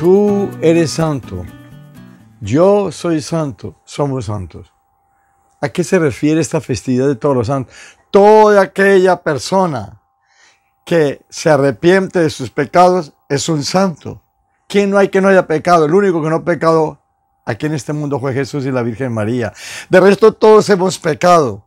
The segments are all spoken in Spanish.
Tú eres santo. Yo soy santo. Somos santos. ¿A qué se refiere esta festividad de todos los santos? Toda aquella persona que se arrepiente de sus pecados es un santo. ¿Quién no hay que no haya pecado? El único que no ha pecado aquí en este mundo fue Jesús y la Virgen María. De resto todos hemos pecado.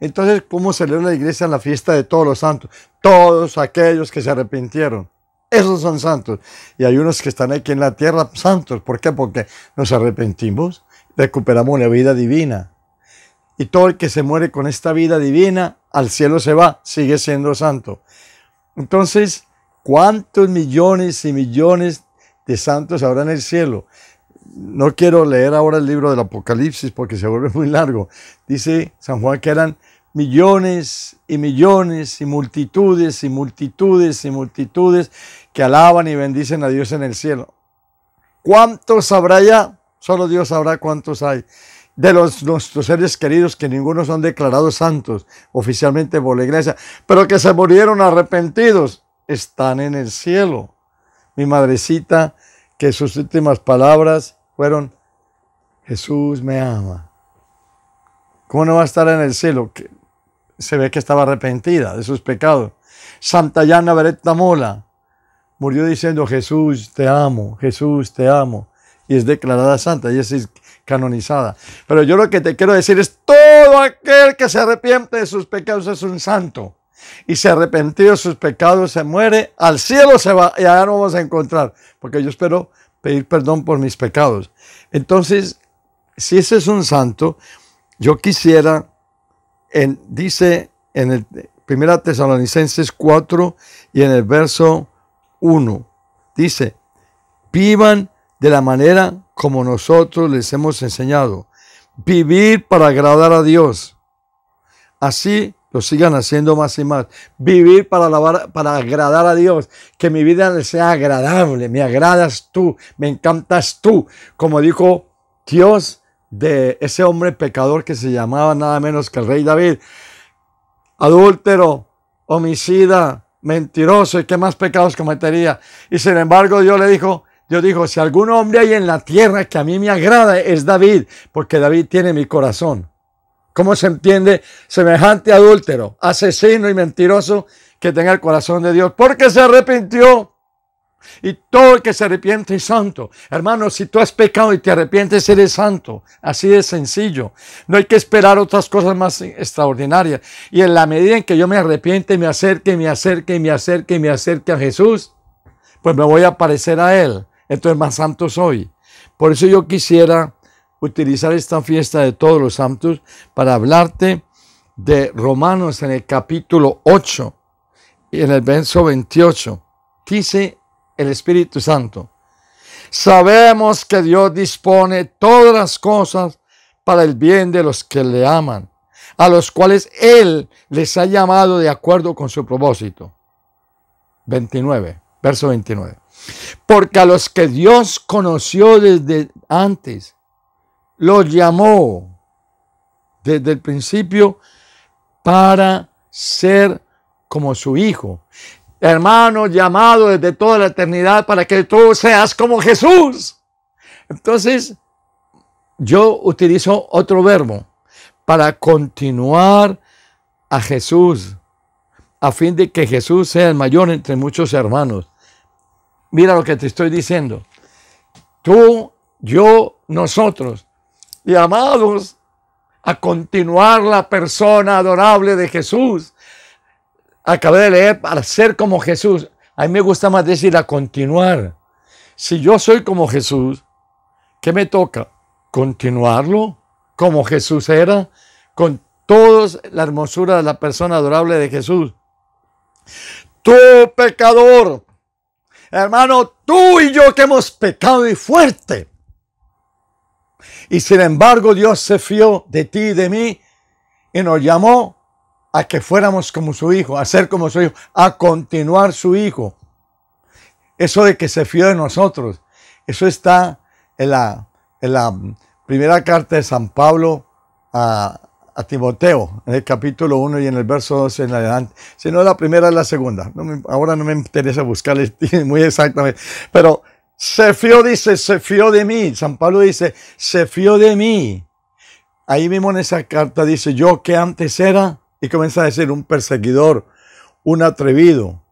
Entonces, ¿cómo celebra la iglesia en la fiesta de todos los santos? Todos aquellos que se arrepintieron. Esos son santos. Y hay unos que están aquí en la tierra santos. ¿Por qué? Porque nos arrepentimos, recuperamos la vida divina. Y todo el que se muere con esta vida divina, al cielo se va, sigue siendo santo. Entonces, ¿cuántos millones y millones de santos habrá en el cielo? No quiero leer ahora el libro del Apocalipsis porque se vuelve muy largo. Dice San Juan que eran millones y millones y multitudes y multitudes y multitudes que alaban y bendicen a Dios en el cielo. ¿Cuántos habrá ya? Solo Dios sabrá cuántos hay. De los, nuestros seres queridos que ninguno son declarados santos oficialmente por la iglesia, pero que se murieron arrepentidos, están en el cielo. Mi madrecita, que sus últimas palabras fueron, Jesús me ama. ¿Cómo no va a estar en el cielo? se ve que estaba arrepentida de sus pecados. Santa Yana Mola murió diciendo, Jesús, te amo, Jesús, te amo. Y es declarada santa y es canonizada. Pero yo lo que te quiero decir es, todo aquel que se arrepiente de sus pecados es un santo. Y se arrepentió de sus pecados se muere, al cielo se va y allá no vamos a encontrar. Porque yo espero pedir perdón por mis pecados. Entonces, si ese es un santo, yo quisiera dice en el Primera Tesalonicenses 4 y en el verso 1. Dice, vivan de la manera como nosotros les hemos enseñado. Vivir para agradar a Dios. Así lo sigan haciendo más y más. Vivir para, para agradar a Dios. Que mi vida sea agradable. Me agradas tú. Me encantas tú. Como dijo Dios de ese hombre pecador que se llamaba nada menos que el rey David. Adúltero, homicida, mentiroso y qué más pecados cometería. Y sin embargo Dios le dijo, Dios dijo, si algún hombre hay en la tierra que a mí me agrada es David, porque David tiene mi corazón. ¿Cómo se entiende semejante adúltero, asesino y mentiroso que tenga el corazón de Dios? Porque se arrepintió y todo el que se arrepiente es santo. Hermano, si tú has pecado y te arrepientes, eres santo. Así de sencillo. No hay que esperar otras cosas más extraordinarias. Y en la medida en que yo me arrepiente, me acerque, me acerque, me acerque, me acerque a Jesús, pues me voy a parecer a Él. Entonces más santo soy. Por eso yo quisiera utilizar esta fiesta de todos los santos para hablarte de Romanos en el capítulo 8 y en el verso 28. Dice el Espíritu Santo. Sabemos que Dios dispone todas las cosas para el bien de los que le aman, a los cuales Él les ha llamado de acuerdo con su propósito. 29, verso 29. Porque a los que Dios conoció desde antes, los llamó desde el principio para ser como su hijo hermano llamado desde toda la eternidad para que tú seas como Jesús. Entonces, yo utilizo otro verbo para continuar a Jesús, a fin de que Jesús sea el mayor entre muchos hermanos. Mira lo que te estoy diciendo. Tú, yo, nosotros, llamados a continuar la persona adorable de Jesús Acabé de leer para ser como Jesús. A mí me gusta más decir a continuar. Si yo soy como Jesús, ¿qué me toca? Continuarlo como Jesús era, con toda la hermosura de la persona adorable de Jesús. Tú pecador, hermano, tú y yo que hemos pecado y fuerte. Y sin embargo Dios se fió de ti y de mí y nos llamó a que fuéramos como su hijo, a ser como su hijo, a continuar su hijo. Eso de que se fió de nosotros, eso está en la, la primera carta de San Pablo a, Timoteo, en el capítulo 1 y en el verso 12 en adelante. Si no, la primera es la segunda. ahora no me interesa buscarle muy exactamente. Pero se fió, dice, se fió de mí. San Pablo dice, se fió de mí. Ahí mismo en esa carta dice, yo que antes era y comienza a decir un perseguidor, un atrevido,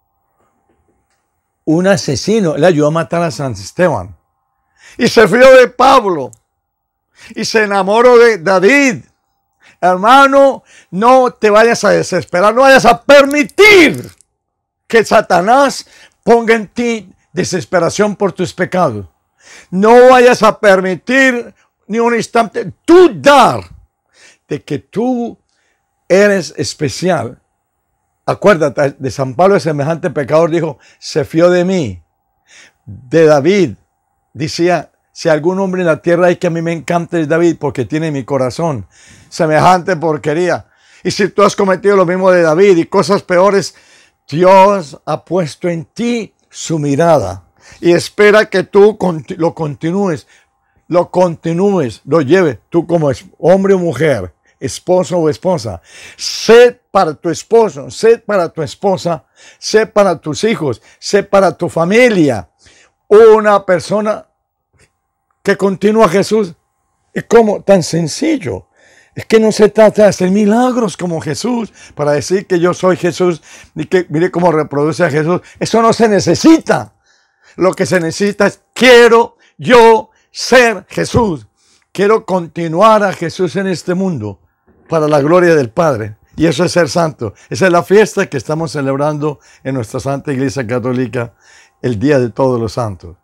un asesino. Le ayudó a matar a San Esteban. Y se fió de Pablo. Y se enamoró de David. Hermano, no te vayas a desesperar, no vayas a permitir que Satanás ponga en ti desesperación por tus pecados. No vayas a permitir ni un instante dudar de que tú eres especial. Acuérdate, de San Pablo, el semejante pecador, dijo, se fió de mí. De David, decía, si algún hombre en la tierra hay que a mí me encanta es David porque tiene mi corazón. Semejante porquería. Y si tú has cometido lo mismo de David y cosas peores, Dios ha puesto en ti su mirada y espera que tú lo continúes, lo continúes, lo lleves, tú como hombre o mujer esposo o esposa. Sed para tu esposo, sed para tu esposa, sé para tus hijos, sé para tu familia. Una persona que continúa Jesús. Es como tan sencillo. Es que no se trata de hacer milagros como Jesús para decir que yo soy Jesús y que mire cómo reproduce a Jesús. Eso no se necesita. Lo que se necesita es quiero yo ser Jesús. Quiero continuar a Jesús en este mundo para la gloria del Padre. Y eso es ser santo. Esa es la fiesta que estamos celebrando en nuestra Santa Iglesia Católica, el Día de Todos los Santos.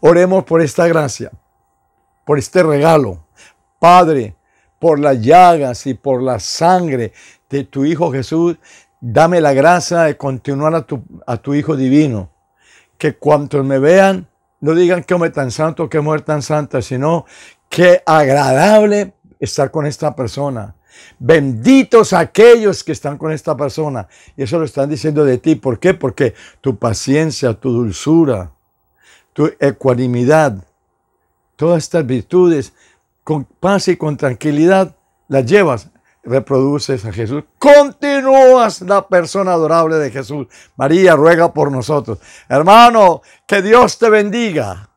Oremos por esta gracia, por este regalo. Padre, por las llagas y por la sangre de tu Hijo Jesús, dame la gracia de continuar a tu, Hijo Divino. Que cuantos me vean, no digan que hombre tan santo, que mujer tan santa, sino que agradable estar con esta persona. Benditos aquellos que están con esta persona. Y eso lo están diciendo de ti. ¿Por qué? Porque tu paciencia, tu dulzura, tu ecuanimidad, todas estas virtudes, con paz y con tranquilidad, las llevas, reproduces a Jesús. Continúas la persona adorable de Jesús. María ruega por nosotros. Hermano, que Dios te bendiga.